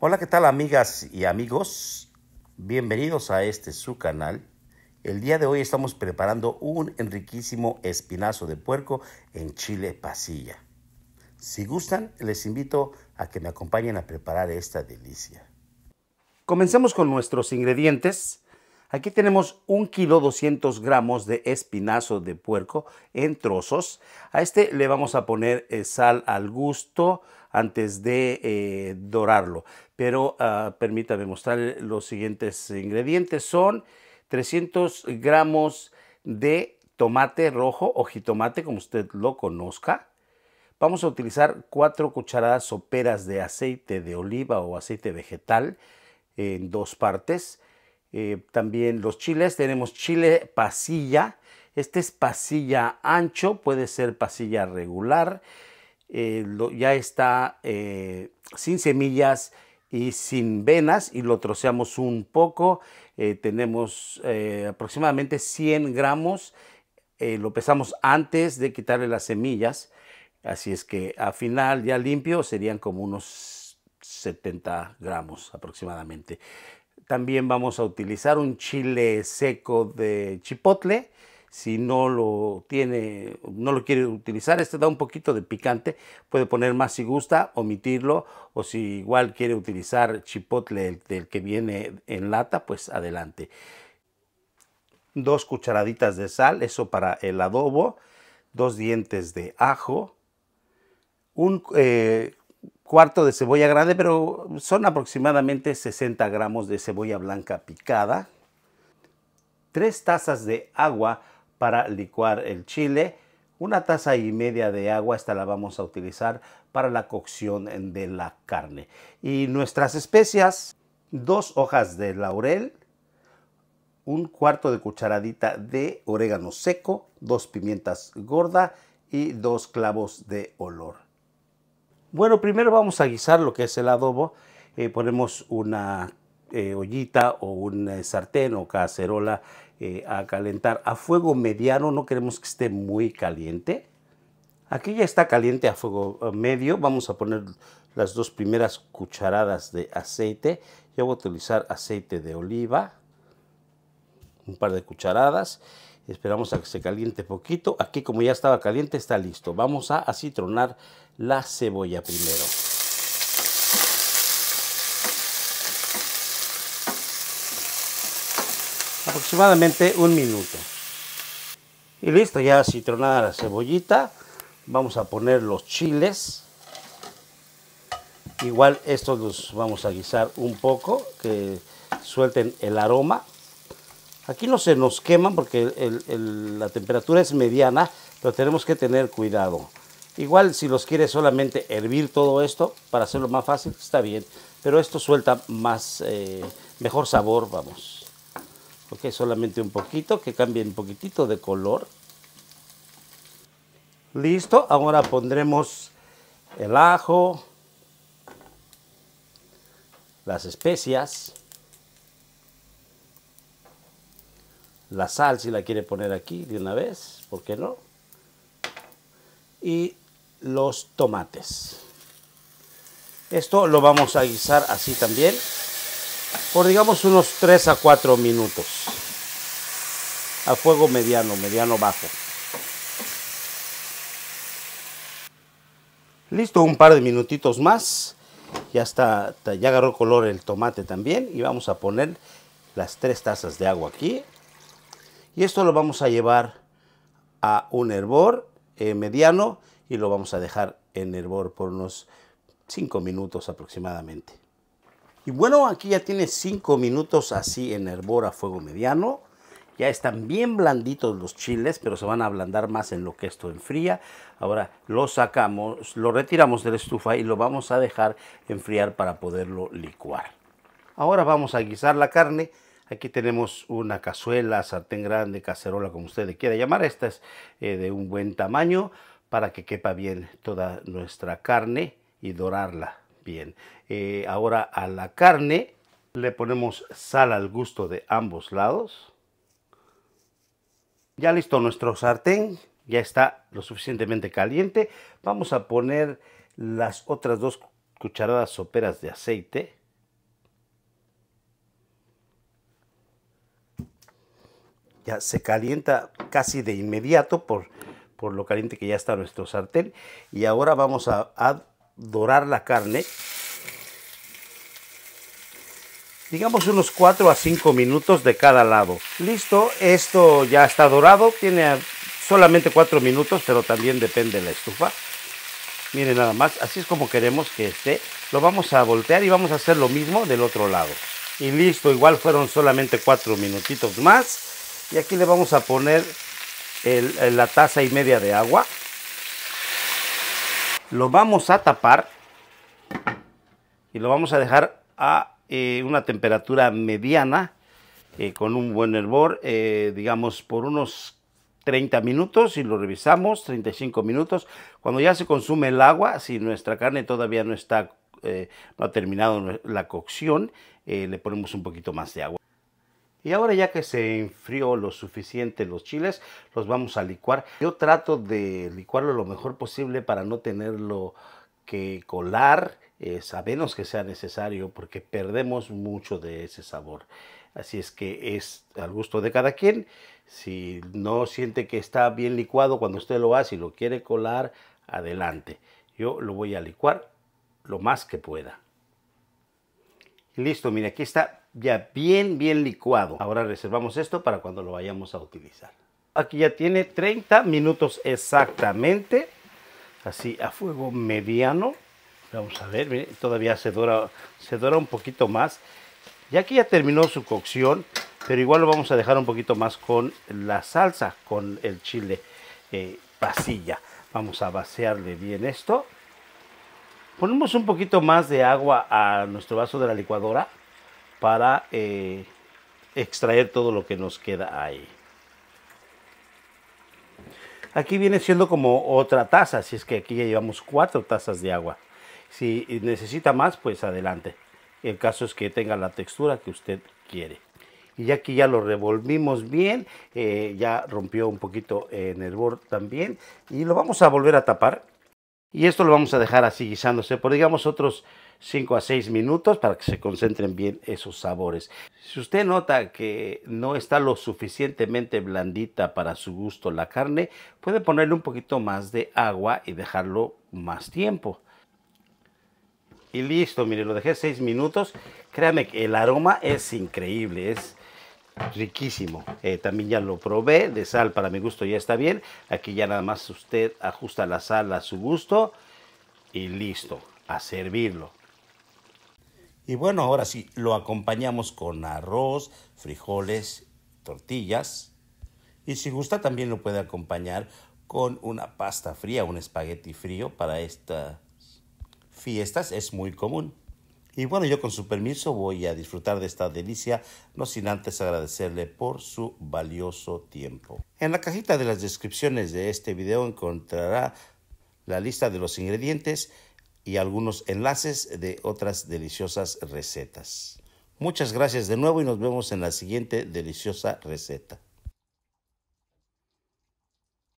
Hola, ¿qué tal amigas y amigos? Bienvenidos a este su canal. El día de hoy estamos preparando un riquísimo espinazo de puerco en chile pasilla. Si gustan, les invito a que me acompañen a preparar esta delicia. Comencemos con nuestros ingredientes. Aquí tenemos un kilo 200 gramos de espinazo de puerco en trozos. A este le vamos a poner eh, sal al gusto antes de eh, dorarlo. Pero ah, permítame mostrar los siguientes ingredientes. Son 300 gramos de tomate rojo o jitomate, como usted lo conozca. Vamos a utilizar 4 cucharadas soperas de aceite de oliva o aceite vegetal en dos partes eh, también los chiles. Tenemos chile pasilla. Este es pasilla ancho, puede ser pasilla regular. Eh, ya está eh, sin semillas y sin venas y lo troceamos un poco. tenemos aproximadamente 100 gramos. lo pesamos antes de quitarle las semillas. Así es que al final ya limpio serían como unos 70 gramos aproximadamente. También vamos a utilizar un chile seco de chipotle. Si no lo tiene, no lo quiere utilizar, este da un poquito de picante. Puede poner más si gusta, omitirlo. O si igual quiere utilizar chipotle del que viene en lata, pues adelante. Dos cucharaditas de sal, eso para el adobo. Dos dientes de ajo. Un eh, cuarto de cebolla grande, pero son aproximadamente 60 gramos de cebolla blanca picada, Tres tazas de agua para licuar el chile, una taza y media de agua, esta la vamos a utilizar para la cocción de la carne. Y nuestras especias, dos hojas de laurel, un cuarto de cucharadita de orégano seco, dos pimientas gorda y dos clavos de olor. Bueno, primero vamos a guisar lo que es el adobo. Eh, ponemos una eh, ollita o un eh, sartén o cacerola a calentar a fuego mediano. No queremos que esté muy caliente. Aquí ya está caliente a fuego medio. Vamos a poner las dos primeras cucharadas de aceite. Yo voy a utilizar aceite de oliva, un par de cucharadas. Esperamos a que se caliente poquito. Aquí como ya estaba caliente está listo. Vamos a acitronar la cebolla primero. Aproximadamente un minuto. Y listo, ya acitronada la cebollita. Vamos a poner los chiles. Igual estos los vamos a guisar un poco, que suelten el aroma. Aquí no se nos queman porque la temperatura es mediana, pero tenemos que tener cuidado. Igual si los quieres solamente hervir todo esto para hacerlo más fácil, está bien. Pero esto suelta más, eh, mejor sabor, vamos. Ok, solamente un poquito, que cambie un poquitito de color. Listo, ahora pondremos el ajo, las especias. La sal, si la quiere poner aquí de una vez, ¿por qué no? Y los tomates. Esto lo vamos a guisar así también, por digamos unos 3 a 4 minutos, a fuego mediano, mediano bajo. Listo, un par de minutitos más. Ya está, ya agarró color el tomate también. Y vamos a poner las tres tazas de agua aquí. Y esto lo vamos a llevar a un hervor eh, mediano y lo vamos a dejar en hervor por unos 5 minutos aproximadamente. Y bueno, aquí ya tiene 5 minutos así en hervor a fuego mediano. Ya están bien blanditos los chiles, pero se van a ablandar más en lo que esto enfría. Ahora lo sacamos, lo retiramos de la estufa y lo vamos a dejar enfriar para poderlo licuar. Ahora vamos a guisar la carne Aquí tenemos una cazuela, sartén grande, cacerola, como usted le quiera llamar. Esta es eh, de un buen tamaño para que quepa bien toda nuestra carne y dorarla bien. Eh, ahora a la carne le ponemos sal al gusto de ambos lados. Ya listo nuestro sartén, ya está lo suficientemente caliente. Vamos a poner las otras dos cucharadas soperas de aceite. ya se calienta casi de inmediato por, por lo caliente que ya está nuestro sartén. Y ahora vamos a, dorar la carne. Digamos unos 4 a 5 minutos de cada lado. Listo, esto ya está dorado. Tiene solamente 4 minutos, pero también depende de la estufa. Miren nada más, así es como queremos que esté. Lo vamos a voltear y vamos a hacer lo mismo del otro lado. Y listo, igual fueron solamente 4 minutitos más. Y aquí le vamos a poner la taza y media de agua. Lo vamos a tapar y lo vamos a dejar a eh, una temperatura mediana eh, con un buen hervor, eh, digamos por unos 30 minutos y lo revisamos, 35 minutos. Cuando ya se consume el agua, si nuestra carne todavía no está, no ha terminado la cocción, le ponemos un poquito más de agua. Y ahora ya que se enfrió lo suficiente los chiles, los vamos a licuar. Yo trato de licuarlo lo mejor posible para no tenerlo que colar, eh, a menos que sea necesario, porque perdemos mucho de ese sabor. Así es que es al gusto de cada quien. Si no siente que está bien licuado cuando usted lo hace y lo quiere colar, adelante. Yo lo voy a licuar lo más que pueda. Y listo, mire, aquí está ya bien, bien licuado. Ahora reservamos esto para cuando lo vayamos a utilizar. Aquí ya tiene 30 minutos exactamente, así a fuego mediano. Vamos a ver, todavía se dora, se dora un poquito más. Ya que ya terminó su cocción, pero igual lo vamos a dejar un poquito más con la salsa, con el chile eh, pasilla. Vamos a vaciarle bien esto. Ponemos un poquito más de agua a nuestro vaso de la licuadora para eh, extraer todo lo que nos queda ahí. Aquí viene siendo como otra taza, Si es que aquí ya llevamos cuatro tazas de agua. Si necesita más, pues adelante. El caso es que tenga la textura que usted quiere. Y ya aquí ya lo revolvimos bien, eh, ya rompió un poquito en el borde también. Y lo vamos a volver a tapar y esto lo vamos a dejar así guisándose por digamos otros 5 a 6 minutos para que se concentren bien esos sabores. Si usted nota que no está lo suficientemente blandita para su gusto la carne, puede ponerle un poquito más de agua y dejarlo más tiempo. Y listo, mire, lo dejé 6 minutos. Créame que el aroma es increíble, es riquísimo. Eh, también ya lo probé, de sal para mi gusto ya está bien. Aquí ya nada más usted ajusta la sal a su gusto y listo, a servirlo. Y bueno, ahora sí, lo acompañamos con arroz, frijoles, tortillas. Y si gusta también lo puede acompañar con una pasta fría, un espagueti frío para estas fiestas, es muy común. Y bueno, yo con su permiso voy a disfrutar de esta delicia, no sin antes agradecerle por su valioso tiempo. En la cajita de las descripciones de este video encontrará la lista de los ingredientes y algunos enlaces de otras deliciosas recetas. Muchas gracias de nuevo y nos vemos en la siguiente deliciosa receta.